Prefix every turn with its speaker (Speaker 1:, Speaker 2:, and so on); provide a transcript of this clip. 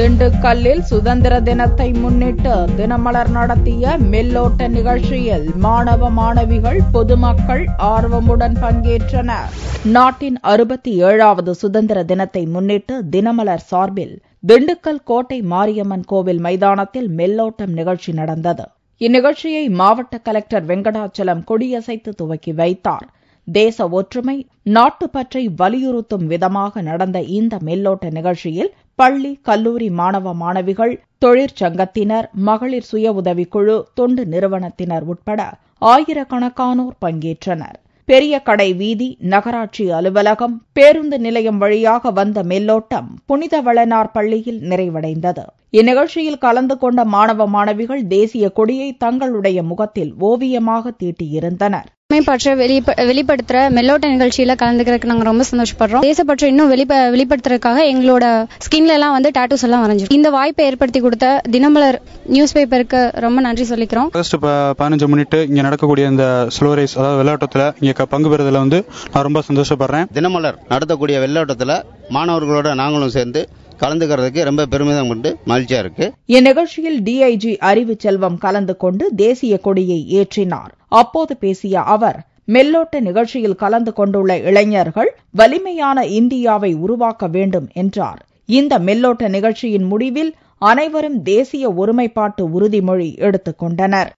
Speaker 1: திண்டுக்கல்லில் சுதந்திர தினத்தை முன்னிட்டு தினமலர் நடத்திய மெல்லோட்ட நிகழ்ச்சியில் மாணவ மாணவிகள் பொதுமக்கள் ஆர்வமுடன் பங்கேற்றனர் நாட்டின் அறுபத்தி ஏழாவது சுதந்திர தினத்தை முன்னிட்டு தினமலர் சார்பில் திண்டுக்கல் கோட்டை மாரியம்மன் கோவில் மைதானத்தில் மெல்லோட்டம் நிகழ்ச்சி நடந்தது இந்நிகழ்ச்சியை மாவட்ட கலெக்டர் வெங்கடாச்சலம் கொடியசைத்து துவக்கி வைத்தார் தேச ஒற்றுமை நாட்டுப்பற்றை வலியுறுத்தும் விதமாக நடந்த இந்த மெல்லோட்ட நிகழ்ச்சியில் பள்ளி கல்லூரி மாணவ மாணவிகள் தொழிற்சங்கத்தினர் மகளிர் சுய உதவிக்குழு தொண்டு நிறுவனத்தினர் உட்பட ஆயிரக்கணக்கானோர் பங்கேற்றனர் பெரிய கடை வீதி நகராட்சி அலுவலகம் பேருந்து நிலையம் வழியாக வந்த மெல்லோட்டம் புனித வளனார் பள்ளியில் நிறைவடைந்தது இந்நிகழ்ச்சியில் கலந்து கொண்ட மாணவ மாணவிகள் தேசிய கொடியை தங்களுடைய முகத்தில் ஓவியமாக தீட்டியிருந்தனர் மேம்பாற்ற வெளிப்ப வெளிப்படுத்துற
Speaker 2: மெல்லோட்ட நிகழ்ச்சியில கலந்துக்கிறதுக்கு நாங்க ரொம்ப சந்தோஷப்படுறோம் தேசப்பற்று இன்னும் வெளிப்ப வெளிப்படுத்துறதுக்காக எங்களோட ஸ்கின்ல எல்லாம் வந்து டாட்டூஸ் எல்லாம் வரைஞ்சிடும் இந்த வாய்ப்பை ஏற்படுத்தி கொடுத்த தினமலர் நியூஸ் பேப்பருக்கு ரொம்ப நன்றி சொல்லிக்கிறோம் ஆகஸ்ட் பதினஞ்சு மினிட்டு இங்க நடக்கக்கூடிய இந்த ஸ்லோ ரேஸ் அதாவது வெள்ளாட்டத்துல இங்க பங்கு பெறுறதுல வந்து நான் ரொம்ப சந்தோஷப்படுறேன் தினமலர் நடத்தக்கூடிய வெள்ளாட்டத்துல மாணவர்களோட நாங்களும் சேர்ந்து கலந்துக்கிறதுக்கு ரொம்ப பெருமிதம் கொண்டு மகிழ்ச்சியா இருக்கு
Speaker 1: இந்நிகழ்ச்சியில் டிஐஜி அறிவு செல்வம் கலந்து கொண்டு தேசிய கொடியை ஏற்றினார் அப்போது பேசிய அவர் மெல்லோட்ட நிகழ்ச்சியில் கலந்து கொண்டுள்ள இளைஞர்கள் வலிமையான இந்தியாவை உருவாக்க வேண்டும் என்றார் இந்த மெல்லோட்ட நிகழ்ச்சியின் முடிவில் அனைவரும் தேசிய ஒருமைப்பாட்டு உறுதிமொழி எடுத்துக் கொண்டனர்